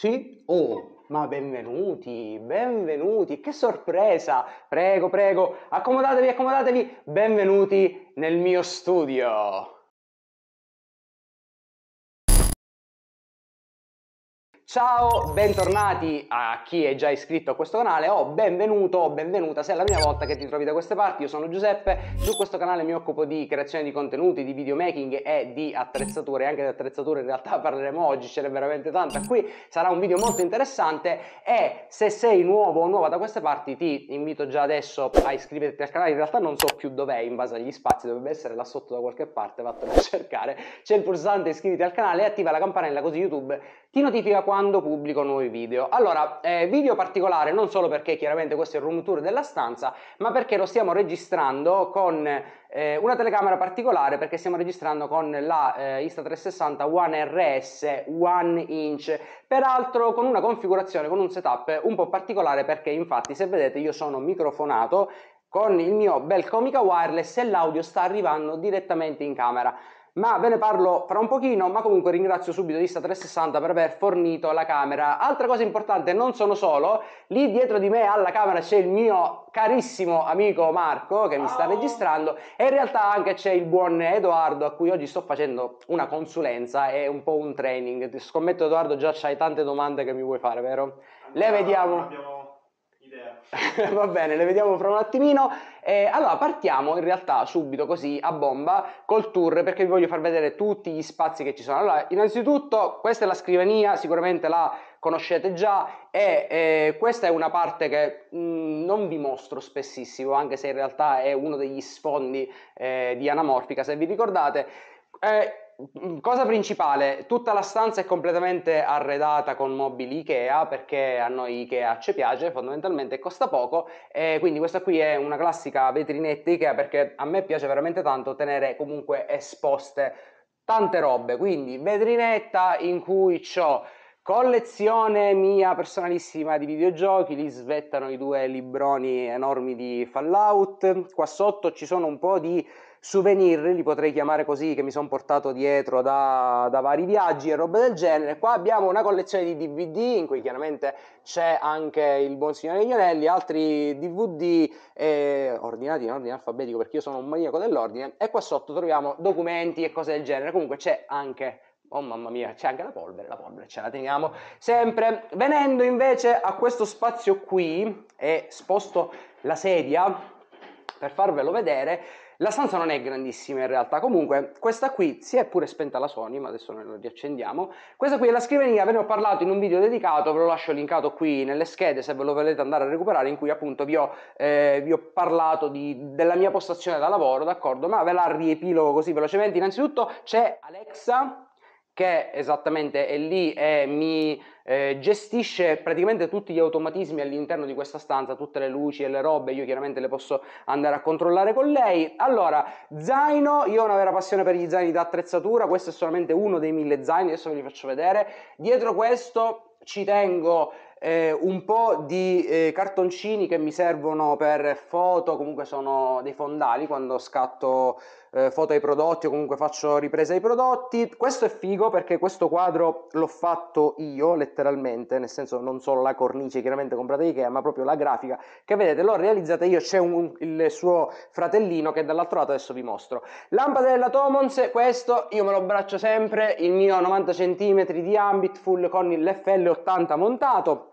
Sì? Oh, ma benvenuti, benvenuti, che sorpresa! Prego, prego, accomodatevi, accomodatevi, benvenuti nel mio studio. Ciao, bentornati a chi è già iscritto a questo canale o oh, benvenuto o oh, benvenuta se è la prima volta che ti trovi da queste parti, io sono Giuseppe, su questo canale mi occupo di creazione di contenuti, di videomaking e di attrezzature, anche di attrezzature in realtà parleremo oggi, ce n'è veramente tanta qui, sarà un video molto interessante e se sei nuovo o nuova da queste parti ti invito già adesso a iscriverti al canale, in realtà non so più dov'è in base agli spazi, dovrebbe essere là sotto da qualche parte, vattene a cercare, c'è il pulsante iscriviti al canale e attiva la campanella così YouTube ti notifica quando pubblico nuovi video. Allora, eh, video particolare non solo perché chiaramente questo è il room tour della stanza, ma perché lo stiamo registrando con eh, una telecamera particolare perché stiamo registrando con la eh, Insta360 One RS One Inch, peraltro con una configurazione, con un setup un po' particolare perché infatti se vedete io sono microfonato con il mio bel Comica Wireless e l'audio sta arrivando direttamente in camera ma ve ne parlo fra un pochino, ma comunque ringrazio subito Insta360 per aver fornito la camera. Altra cosa importante, non sono solo, lì dietro di me alla camera c'è il mio carissimo amico Marco che mi sta registrando e in realtà anche c'è il buon Edoardo a cui oggi sto facendo una consulenza e un po' un training. Scommetto Edoardo già c'hai tante domande che mi vuoi fare, vero? Le vediamo. Abbiamo Va bene, le vediamo fra un attimino. Eh, allora, partiamo in realtà subito così a bomba col tour perché vi voglio far vedere tutti gli spazi che ci sono. Allora, innanzitutto questa è la scrivania, sicuramente la conoscete già e eh, questa è una parte che mh, mm, non vi mostro spessissimo, anche se in realtà è uno degli sfondi eh, di Anamorfica, se vi ricordate. Eh, Mm, cosa principale, tutta la stanza è completamente arredata con mobili Ikea perché a noi Ikea ci piace, fondamentalmente costa poco e quindi questa qui è una classica vetrinetta Ikea perché a me piace veramente tanto tenere comunque esposte tante robe, quindi vetrinetta in cui ho collezione mia personalissima di videogiochi, lì svettano i due libroni enormi di Fallout, qua sotto ci sono un po' di souvenir, li potrei chiamare così, che mi sono portato dietro da, da, vari viaggi e robe del genere. Qua abbiamo una collezione di DVD in cui chiaramente c'è anche il buon signore Ionelli, altri DVD eh, ordinati in ordine alfabetico perché io sono un maniaco dell'ordine e qua sotto troviamo documenti e cose del genere. Comunque c'è anche Oh mamma mia, c'è anche la polvere, la polvere ce la teniamo sempre. Venendo invece a questo spazio qui e sposto la sedia per farvelo vedere, la stanza non è grandissima in realtà, comunque questa qui si è pure spenta la Sony, ma adesso noi la riaccendiamo. Questa qui è la scrivania, ve ne ho parlato in un video dedicato, ve lo lascio linkato qui nelle schede se ve lo volete andare a recuperare, in cui appunto vi ho, eh, vi ho parlato di, della mia postazione da lavoro, d'accordo? Ma ve la riepilogo così velocemente. Innanzitutto c'è Alexa che esattamente è lì e mi eh, gestisce praticamente tutti gli automatismi all'interno di questa stanza, tutte le luci e le robe, io chiaramente le posso andare a controllare con lei. Allora, zaino, io ho una vera passione per gli zaini da attrezzatura, questo è solamente uno dei mille zaini, adesso ve li faccio vedere. Dietro questo ci tengo eh, un po' di eh, cartoncini che mi servono per foto, comunque sono dei fondali quando scatto eh, foto ai prodotti o comunque faccio riprese ai prodotti. Questo è figo perché questo quadro l'ho fatto io letteralmente, nel senso non solo la cornice chiaramente comprata di Ikea, ma proprio la grafica che vedete l'ho realizzata io, c'è un, il suo fratellino che dall'altro lato adesso vi mostro. Lampada della Tomons, questo io me lo abbraccio sempre, il mio 90 cm di Ambitful con l'FL80 montato.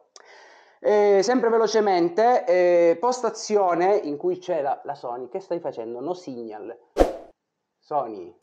Eh, sempre velocemente, eh, postazione in cui c'è la, la Sony. Che stai facendo? No signal. Sony.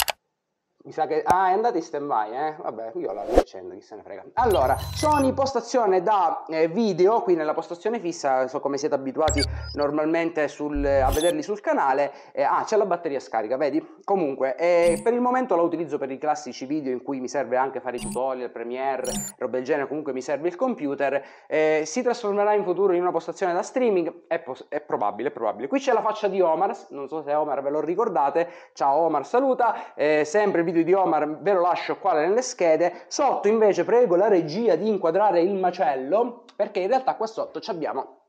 Mi sa che... Ah, è andata in stand-by, eh? Vabbè, io la riaccendo, chi se ne frega. Allora, Sony postazione da eh, video, qui nella postazione fissa, so come siete abituati normalmente sul, a vederli sul canale, eh, ah c'è la batteria scarica, vedi? Comunque, eh, per il momento la utilizzo per i classici video in cui mi serve anche fare i tutorial, Premiere, roba del genere, comunque mi serve il computer, eh, si trasformerà in futuro in una postazione da streaming? È, è probabile, è probabile. Qui c'è la faccia di Omar, non so se Omar ve lo ricordate, ciao Omar saluta, eh, sempre il video di Omar ve lo lascio qua nelle schede, sotto invece prego la regia di inquadrare il macello, perché in realtà qua sotto ci abbiamo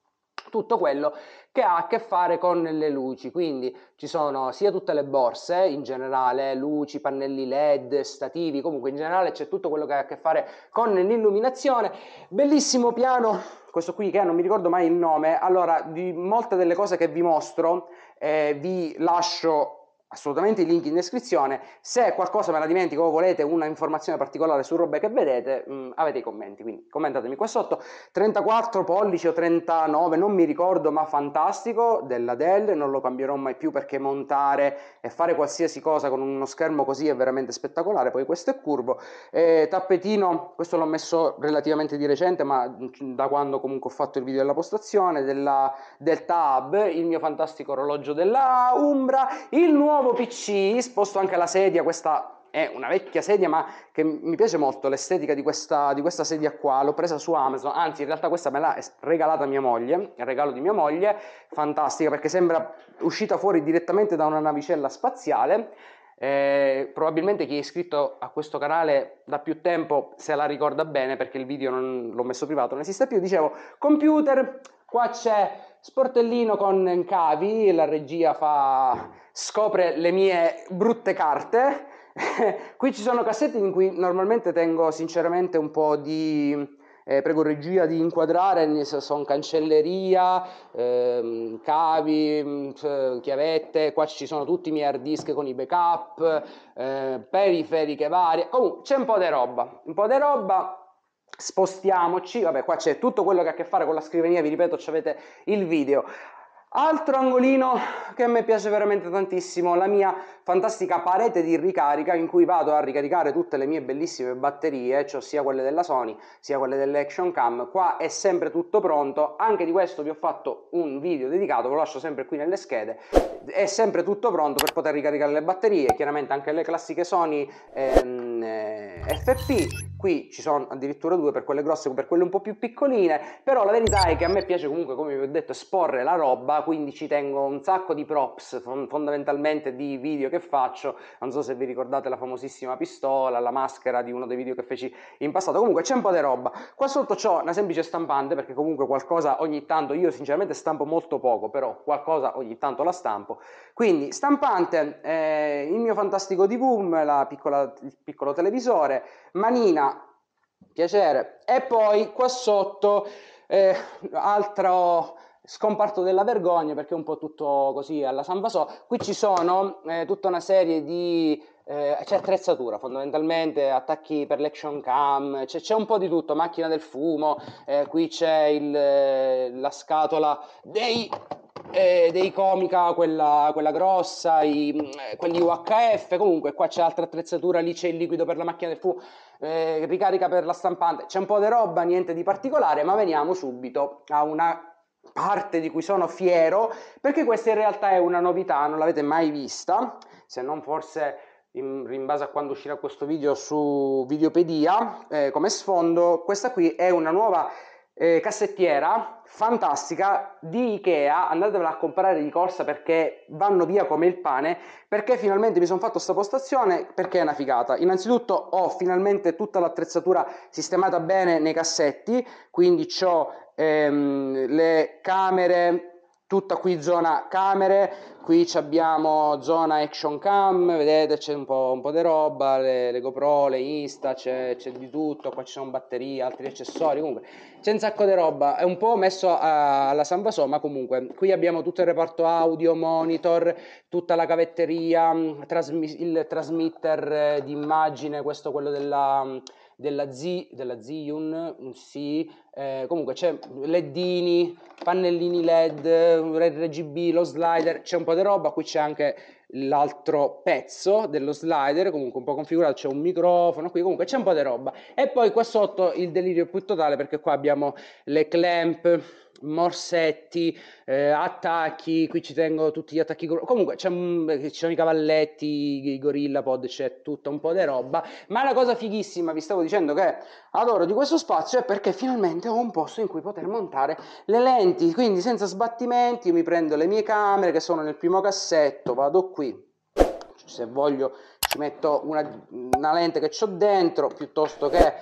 tutto quello che ha a che fare con le luci. Quindi ci sono sia tutte le borse in generale, luci, pannelli LED, stativi, comunque in generale c'è tutto quello che ha a che fare con l'illuminazione. Bellissimo piano, questo qui che non mi ricordo mai il nome. Allora, di molte delle cose che vi mostro eh, vi lascio assolutamente il link in descrizione. Se qualcosa me la dimentico o volete una informazione particolare su robe che vedete, mh, mm, avete i commenti, quindi commentatemi qua sotto. 34 pollici o 39, non mi ricordo, ma fantastico, della Dell, non lo cambierò mai più perché montare e fare qualsiasi cosa con uno schermo così è veramente spettacolare, poi questo è curvo. Eh, tappetino, questo l'ho messo relativamente di recente, ma mm, da quando comunque ho fatto il video della postazione, della, del Tab, il mio fantastico orologio della Umbra, il nuovo nuovo PC, sposto anche la sedia, questa è una vecchia sedia ma che mi piace molto l'estetica di questa, di questa sedia qua, l'ho presa su Amazon, anzi in realtà questa me l'ha regalata mia moglie, il regalo di mia moglie, fantastica perché sembra uscita fuori direttamente da una navicella spaziale eh, probabilmente chi è iscritto a questo canale da più tempo se la ricorda bene perché il video non l'ho messo privato, non esiste più. Dicevo, computer, qua c'è sportellino con cavi, la regia fa scopre le mie brutte carte. Qui ci sono cassetti in cui normalmente tengo sinceramente un po' di... Eh, prego regia di inquadrare, sono cancelleria, ehm, cavi, eh, chiavette, qua ci sono tutti i miei hard disk con i backup, eh, periferiche varie, comunque c'è un po' di roba, un po' di roba, spostiamoci, vabbè qua c'è tutto quello che ha a che fare con la scrivania, vi ripeto, avete il video. Altro angolino che a me piace veramente tantissimo, la mia fantastica parete di ricarica in cui vado a ricaricare tutte le mie bellissime batterie, cioè sia quelle della Sony sia quelle dell'Action Cam, qua è sempre tutto pronto, anche di questo vi ho fatto un video dedicato, lo lascio sempre qui nelle schede, è sempre tutto pronto per poter ricaricare le batterie, chiaramente anche le classiche Sony ehm, eh, FP, qui ci sono addirittura due per quelle grosse per quelle un po' più piccoline, però la verità è che a me piace comunque, come vi ho detto, esporre la roba, quindi ci tengo un sacco di props, fondamentalmente di video che faccio, non so se vi ricordate la famosissima pistola, la maschera di uno dei video che feci in passato, comunque c'è un po' di roba. Qua sotto ho una semplice stampante, perché comunque qualcosa ogni tanto, io sinceramente stampo molto poco, però qualcosa ogni tanto la stampo, quindi stampante, eh, il mio fantastico TV, la piccola, il piccolo televisore, manina, piacere. E poi qua sotto, eh, altro scomparto della vergogna perché è un po' tutto così alla San Vasò. Qui ci sono eh, tutta una serie di eh, c'è attrezzatura fondamentalmente, attacchi per l'action cam, c'è, c'è, un po' di tutto, macchina del fumo, eh, qui c'è il, eh, la scatola dei eh, dei Comica, quella, quella grossa, i, mm, eh, quelli UHF, comunque qua c'è altra attrezzatura, lì c'è il liquido per la macchina del fumo, eh, ricarica per la stampante, c'è un po' di roba, niente di particolare, ma veniamo subito a una parte di cui sono fiero, perché questa in realtà è una novità, non l'avete mai vista, se non forse in, in base a quando uscirà questo video su Videopedia, eh, come sfondo, questa qui è una nuova eh, cassettiera fantastica di Ikea, andatevela a comprare di corsa perché vanno via come il pane, perché finalmente mi sono fatto questa postazione, perché è una figata. Innanzitutto ho finalmente tutta l'attrezzatura sistemata bene nei cassetti, quindi ho ehm, le camere tutta qui zona camere, qui abbiamo zona action cam, vedete c'è un po', un po di roba, le, le, GoPro, le Insta, c'è, di tutto, qua ci sono batterie, altri accessori, comunque c'è un sacco di roba, è un po' messo a, alla San Basò, ma comunque qui abbiamo tutto il reparto audio, monitor, tutta la cavetteria, trasmi il trasmitter eh, di immagine, questo quello della della, Z, della Ziyun, sì, eh, comunque c'è leddini, pannellini led, RGB, lo slider, c'è un po' di roba, qui c'è anche l'altro pezzo dello slider, comunque un po' configurato, c'è un microfono qui, comunque c'è un po' di roba. E poi qua sotto il delirio più totale perché qua abbiamo le clamp, morsetti, eh, attacchi, qui ci tengo tutti gli attacchi, comunque c'è, eh, ci sono i cavalletti, i gorilla pod, c'è tutto un po' di roba, ma la cosa fighissima, vi stavo dicendo che adoro di questo spazio è perché finalmente finalmente ho un posto in cui poter montare le lenti, quindi senza sbattimenti io mi prendo le mie camere che sono nel primo cassetto, vado qui, se voglio ci metto una, una lente che ho dentro piuttosto che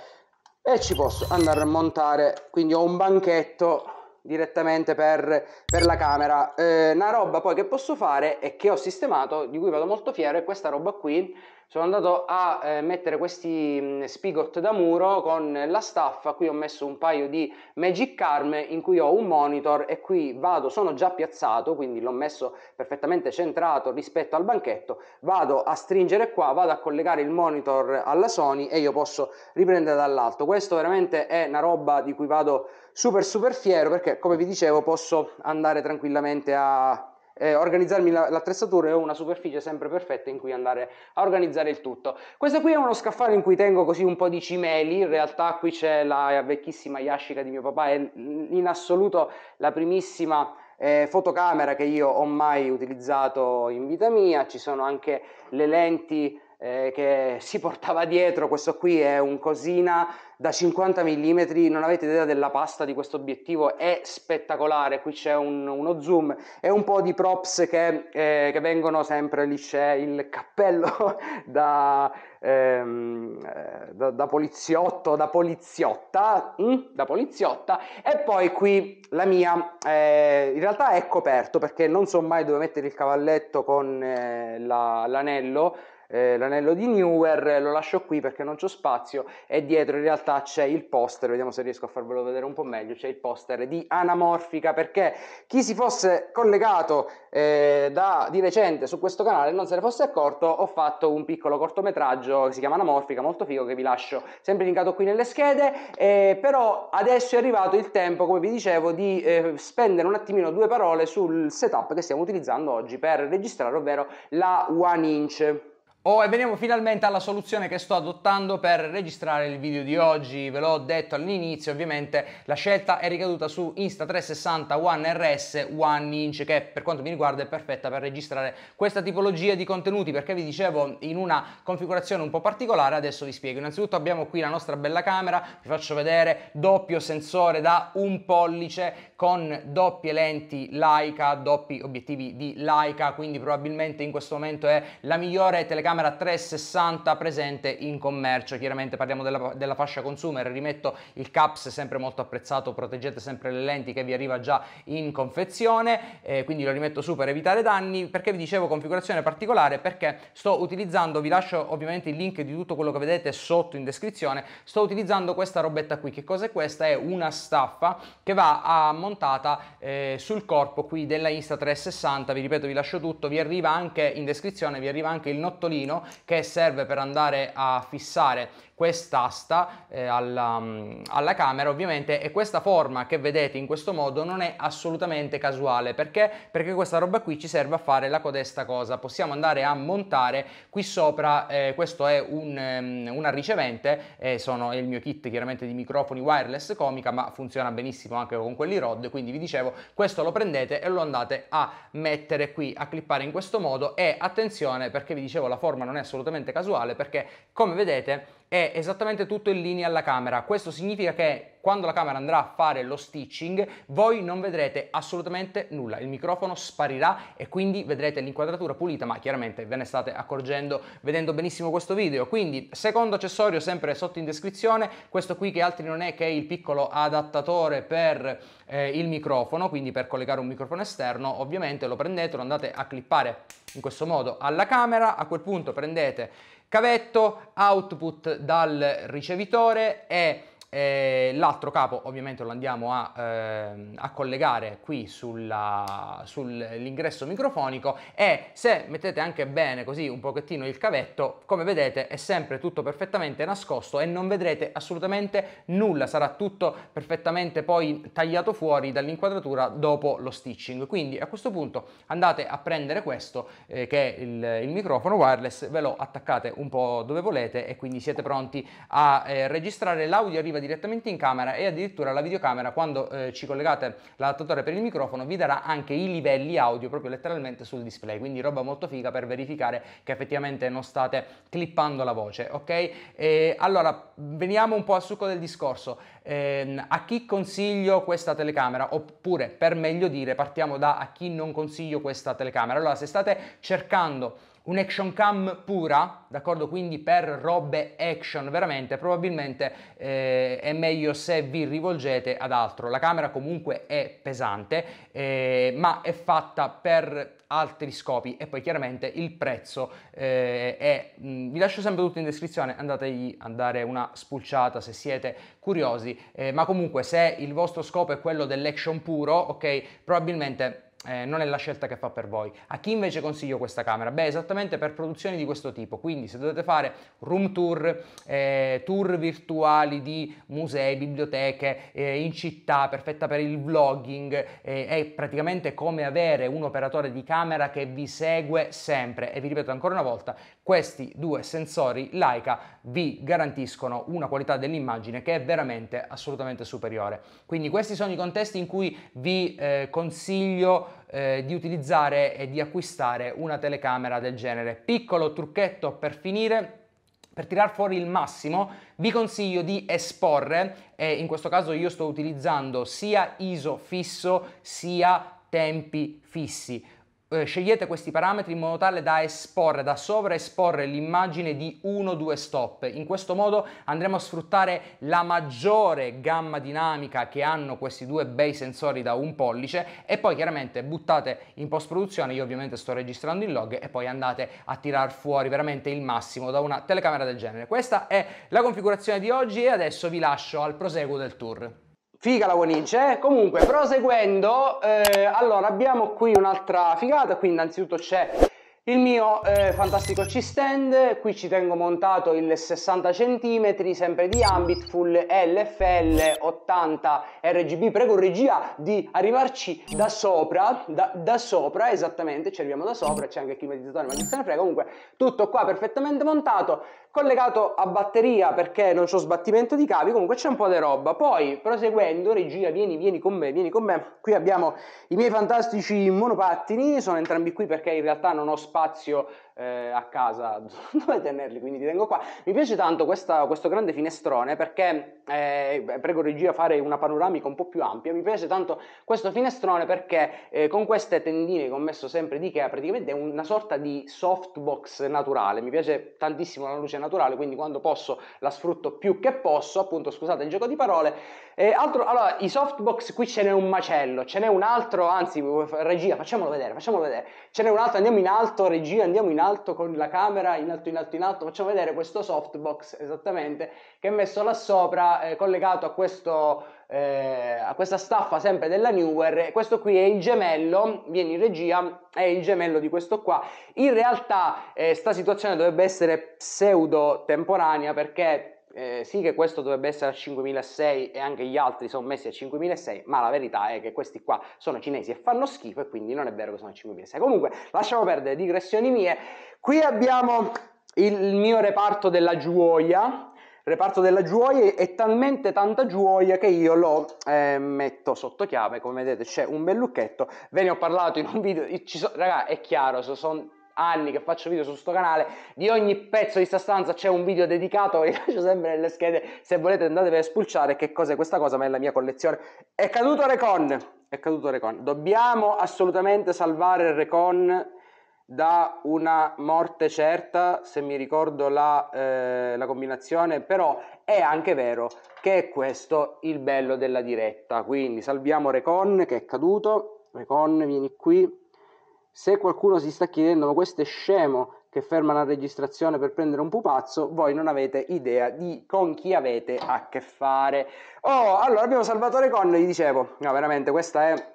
e ci posso andare a montare, quindi ho un banchetto direttamente per, per, la camera. Eh, una roba poi che posso fare e che ho sistemato, di cui vado molto fiero, è questa roba qui sono andato a eh, mettere questi spigot da muro con la staffa, qui ho messo un paio di Magic Carm in cui ho un monitor e qui vado, sono già piazzato, quindi l'ho messo perfettamente centrato rispetto al banchetto, vado a stringere qua, vado a collegare il monitor alla Sony e io posso riprendere dall'alto. Questo veramente è una roba di cui vado super super fiero perché come vi dicevo posso andare tranquillamente a eh, organizzarmi la, l'attrezzatura e ho una superficie sempre perfetta in cui andare a organizzare il tutto. Questo qui è uno scaffale in cui tengo così un po' di cimeli, in realtà qui c'è la vecchissima Yashica di mio papà, è in assoluto la primissima eh, fotocamera che io ho mai utilizzato in vita mia, ci sono anche le lenti eh, che si portava dietro, questo qui è un cosina da 50 mm, non avete idea della pasta di questo obiettivo, è spettacolare, qui c'è un, uno zoom e un po' di props che, eh, che vengono sempre, lì c'è il cappello da, ehm, eh, da, da poliziotto, da poliziotta, mm? da poliziotta e poi qui la mia eh, in realtà è coperto perché non so mai dove mettere il cavalletto con eh, la, l'anello eh, l'anello di Newer, lo lascio qui perché non c'ho spazio e dietro in realtà c'è il poster, vediamo se riesco a farvelo vedere un po' meglio, c'è il poster di Anamorfica perché chi si fosse collegato eh, da, di recente su questo canale non se ne fosse accorto, ho fatto un piccolo cortometraggio che si chiama Anamorfica, molto figo che vi lascio sempre linkato qui nelle schede, eh, però adesso è arrivato il tempo, come vi dicevo, di eh, spendere un attimino due parole sul setup che stiamo utilizzando oggi per registrare, ovvero la One Inch. Oh, e veniamo finalmente alla soluzione che sto adottando per registrare il video di oggi. Ve l'ho detto all'inizio, ovviamente la scelta è ricaduta su Insta360 One RS One Inch, che per quanto mi riguarda è perfetta per registrare questa tipologia di contenuti, perché vi dicevo in una configurazione un po' particolare, adesso vi spiego. Innanzitutto abbiamo qui la nostra bella camera, vi faccio vedere doppio sensore da un pollice con doppie lenti Leica, doppi obiettivi di Leica, quindi probabilmente in questo momento è la migliore telecamera camera 360 presente in commercio. Chiaramente parliamo della, della fascia consumer, rimetto il CAPS sempre molto apprezzato, proteggete sempre le lenti che vi arriva già in confezione, eh, quindi lo rimetto su per evitare danni. Perché vi dicevo configurazione particolare? Perché sto utilizzando, vi lascio ovviamente il link di tutto quello che vedete sotto in descrizione, sto utilizzando questa robetta qui. Che cos'è questa? È una staffa che va a montata eh, sul corpo qui della Insta360, vi ripeto vi lascio tutto, vi arriva anche in descrizione, vi arriva anche il nottolino piccolino che serve per andare a fissare quest'asta eh, alla, mm, alla camera ovviamente e questa forma che vedete in questo modo non è assolutamente casuale perché? Perché questa roba qui ci serve a fare la codesta cosa, possiamo andare a montare qui sopra, eh, questo è un, um, una ricevente, eh, sono, è il mio kit chiaramente di microfoni wireless comica ma funziona benissimo anche con quelli Rod, quindi vi dicevo questo lo prendete e lo andate a mettere qui, a clippare in questo modo e attenzione perché vi dicevo la forma non è assolutamente casuale perché come vedete è esattamente tutto in linea alla camera. Questo significa che quando la camera andrà a fare lo stitching voi non vedrete assolutamente nulla, il microfono sparirà e quindi vedrete l'inquadratura pulita, ma chiaramente ve ne state accorgendo vedendo benissimo questo video. Quindi secondo accessorio sempre sotto in descrizione, questo qui che altri non è che il piccolo adattatore per eh, il microfono, quindi per collegare un microfono esterno, ovviamente lo prendete, lo andate a clippare in questo modo alla camera, a quel punto prendete cavetto, output dal ricevitore e eh, l'altro capo ovviamente lo andiamo a, eh, a collegare qui sull'ingresso sull microfonico e se mettete anche bene così un pochettino il cavetto, come vedete è sempre tutto perfettamente nascosto e non vedrete assolutamente nulla, sarà tutto perfettamente poi tagliato fuori dall'inquadratura dopo lo stitching. Quindi a questo punto andate a prendere questo eh, che è il, il, microfono wireless, ve lo attaccate un po' dove volete e quindi siete pronti a eh, registrare l'audio arriva direttamente in camera e addirittura la videocamera quando eh, ci collegate l'adattatore per il microfono vi darà anche i livelli audio proprio letteralmente sul display, quindi roba molto figa per verificare che effettivamente non state clippando la voce, ok? E allora veniamo un po' al succo del discorso. Eh, a chi consiglio questa telecamera? Oppure per meglio dire, partiamo da a chi non consiglio questa telecamera. Allora, se state cercando un'action cam pura, d'accordo? Quindi per robe action veramente, probabilmente eh, è meglio se vi rivolgete ad altro. La camera comunque è pesante, eh, ma è fatta per altri scopi e poi chiaramente il prezzo eh, è mh, mm, vi lascio sempre tutto in descrizione andategli a dare una spulciata se siete curiosi eh, ma comunque se il vostro scopo è quello dell'action puro ok probabilmente eh, non è la scelta che fa per voi. A chi invece consiglio questa camera? Beh, esattamente per produzioni di questo tipo, quindi se dovete fare room tour, eh, tour virtuali di musei, biblioteche, eh, in città, perfetta per il vlogging, eh, è praticamente come avere un operatore di camera che vi segue sempre. E vi ripeto ancora una volta, questi due sensori Leica vi garantiscono una qualità dell'immagine che è veramente assolutamente superiore. Quindi questi sono i contesti in cui vi eh, consiglio eh, di utilizzare e di acquistare una telecamera del genere. Piccolo trucchetto per finire, per tirar fuori il massimo vi consiglio di esporre, e in questo caso io sto utilizzando sia ISO fisso sia tempi fissi. Eh, scegliete questi parametri in modo tale da esporre, da sovraesporre l'immagine di 1-2 stop. In questo modo andremo a sfruttare la maggiore gamma dinamica che hanno questi due bei sensori da un pollice e poi chiaramente buttate in post produzione, io ovviamente sto registrando il log e poi andate a tirar fuori veramente il massimo da una telecamera del genere. Questa è la configurazione di oggi e adesso vi lascio al proseguo del tour. Figa la conice. Eh? Comunque, proseguendo, eh, allora abbiamo qui un'altra figata. Qui innanzitutto c'è il mio eh, fantastico C-stand, qui ci tengo montato il 60 cm, sempre di Ambitful LFL 80 RGB. Prego regia di arrivarci da sopra, da, da sopra esattamente, ci arriviamo da sopra, c'è anche il climatizzatore, ma chi se ne frega. Comunque tutto qua perfettamente montato, collegato a batteria perché non c'ho sbattimento di cavi, comunque c'è un po' di roba. Poi proseguendo, regia, vieni, vieni con me, vieni con me. Qui abbiamo i miei fantastici monopattini, sono entrambi qui perché in realtà non ho spazio spazio eh, a casa dove tenerli, quindi li tengo qua. Mi piace tanto questa, questo grande finestrone perché, eh, prego regia fare una panoramica un po' più ampia, mi piace tanto questo finestrone perché eh, con queste tendine che ho messo sempre di Ikea praticamente è una sorta di softbox naturale, mi piace tantissimo la luce naturale, quindi quando posso la sfrutto più che posso, appunto scusate il gioco di parole. Eh, altro, allora, i softbox qui ce n'è un macello, ce n'è un altro, anzi regia facciamolo vedere, facciamolo vedere, ce n'è un altro, andiamo in alto, regia andiamo in alto alto con la camera in alto in alto in alto facciamo vedere questo softbox esattamente che è messo là sopra eh, collegato a, questo, eh, a questa staffa sempre della Newer questo qui è il gemello vieni in regia è il gemello di questo qua in realtà eh, sta situazione dovrebbe essere pseudo temporanea perché eh, sì che questo dovrebbe essere a 5.600 e anche gli altri sono messi a 5.600, ma la verità è che questi qua sono cinesi e fanno schifo e quindi non è vero che sono a 5.600. Comunque, lasciamo perdere digressioni mie. Qui abbiamo il mio reparto della gioia. Reparto della gioia è talmente tanta gioia che io lo eh, metto sotto chiave. Come vedete, c'è un bel lucchetto. Ve ne ho parlato in un video. So, raga, è chiaro, sono anni che faccio video su questo canale, di ogni pezzo di sta stanza c'è un video dedicato, vi lascio sempre nelle schede, se volete andate a spulciare che cos'è questa cosa, ma è la mia collezione. È caduto Recon, è caduto Recon, dobbiamo assolutamente salvare Recon da una morte certa, se mi ricordo la, eh, la, combinazione, però è anche vero che è questo il bello della diretta, quindi salviamo Recon che è caduto, Recon vieni qui, se qualcuno si sta chiedendo ma questo è scemo che ferma la registrazione per prendere un pupazzo, voi non avete idea di con chi avete a che fare. Oh, allora abbiamo Salvatore Conno, gli dicevo, no veramente questa è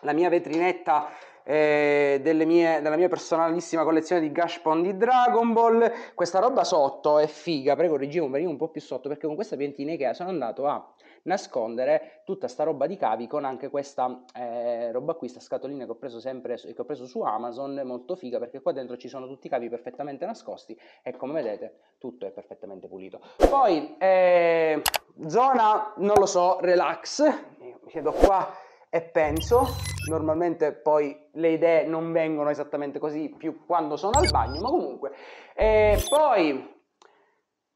la mia vetrinetta eh, mie, della mia personalissima collezione di Gashpon di Dragon Ball. Questa roba sotto è figa, prego regia un po' più sotto perché con questa piantina che sono andato a nascondere tutta sta roba di cavi con anche questa eh, roba qui, sta scatolina che ho preso sempre che ho preso su Amazon, molto figa perché qua dentro ci sono tutti i cavi perfettamente nascosti e come vedete tutto è perfettamente pulito. Poi eh, zona, non lo so, relax, mi siedo qua e penso, normalmente poi le idee non vengono esattamente così più quando sono al bagno, ma comunque. E eh, poi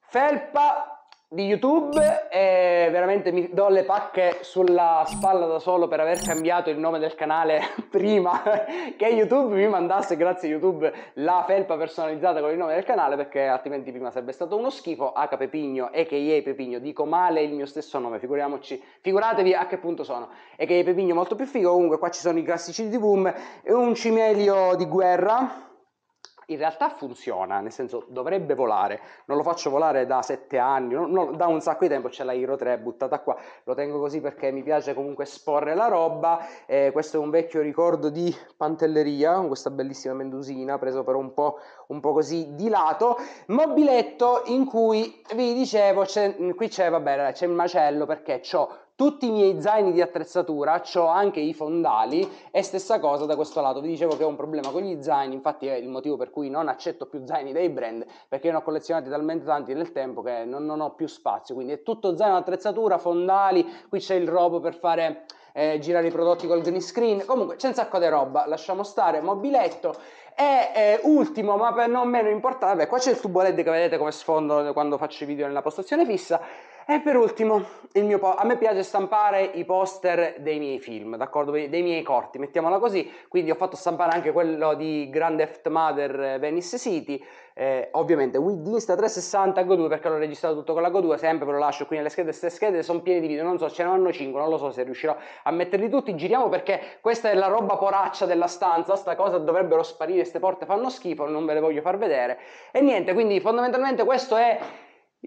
felpa di YouTube e veramente mi do le pacche sulla spalla da solo per aver cambiato il nome del canale prima che YouTube mi mandasse, grazie a YouTube, la felpa personalizzata con il nome del canale perché altrimenti prima sarebbe stato uno schifo. H Pepigno, EKE Pepigno, dico male il mio stesso nome, figuriamoci, figuratevi a che punto sono. EKE Pepigno molto più figo, comunque qua ci sono i classici di Boom e un cimelio di guerra in realtà funziona, nel senso dovrebbe volare, non lo faccio volare da sette anni, no, no, da un sacco di tempo c'è la Hero 3 buttata qua, lo tengo così perché mi piace comunque esporre la roba, eh, questo è un vecchio ricordo di Pantelleria, con questa bellissima mendusina, preso però un po', un po così di lato, mobiletto in cui vi dicevo, c'è, qui c'è, vabbè, c'è il macello perché ho tutti i miei zaini di attrezzatura, ho anche i fondali e stessa cosa da questo lato. Vi dicevo che ho un problema con gli zaini, infatti è il motivo per cui non accetto più zaini dei brand, perché ne ho collezionati talmente tanti nel tempo che non, non ho più spazio, quindi è tutto zaino attrezzatura, fondali, qui c'è il robo per fare eh, girare i prodotti col green screen, comunque c'è un sacco di roba, lasciamo stare, mobiletto e eh, ultimo, ma per non meno importante, beh, qua c'è il tubo LED che vedete come sfondo quando faccio i video nella postazione fissa. E per ultimo, il mio po- a me piace stampare i poster dei miei film, d'accordo? Dei miei corti, mettiamola così. Quindi ho fatto stampare anche quello di Grand Theft Mother eh, Venice City. Eh, ovviamente with Insta360 Go2 perché l'ho registrato tutto con la Go2, sempre ve lo lascio qui nelle schede. Queste schede sono piene di video, non so, ce ne hanno 5, non lo so se riuscirò a metterli tutti. Giriamo perché questa è la roba poraccia della stanza, sta cosa dovrebbero sparire, queste porte fanno schifo, non ve le voglio far vedere. E niente, quindi fondamentalmente questo è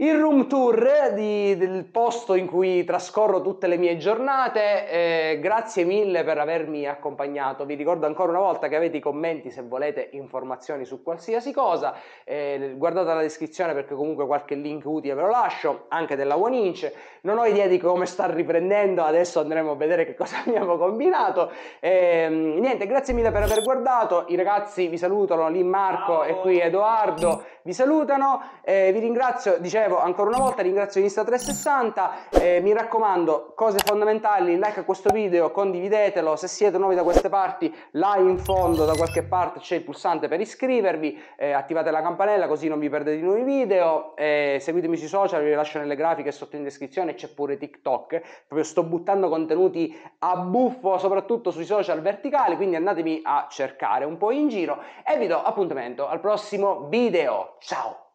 il room tour di, del posto in cui trascorro tutte le mie giornate, eh, grazie mille per avermi accompagnato, vi ricordo ancora una volta che avete i commenti se volete informazioni su qualsiasi cosa, eh, guardate la descrizione perché comunque qualche link utile ve lo lascio, anche della One Inch, non ho idea di come sta riprendendo, adesso andremo a vedere che cosa abbiamo combinato, eh, niente grazie mille per aver guardato, i ragazzi vi salutano, lì Marco Ciao. e qui Edoardo vi salutano, eh, vi ringrazio, dicevo ancora una volta, ringrazio Insta360, eh, mi raccomando, cose fondamentali, like a questo video, condividetelo, se siete nuovi da queste parti, là in fondo da qualche parte c'è il pulsante per iscrivervi, eh, attivate la campanella così non vi perdete i nuovi video, eh, seguitemi sui social, vi lascio nelle grafiche sotto in descrizione, c'è pure TikTok, proprio sto buttando contenuti a buffo, soprattutto sui social verticali, quindi andatemi a cercare un po' in giro e vi do appuntamento al prossimo video. Ciao!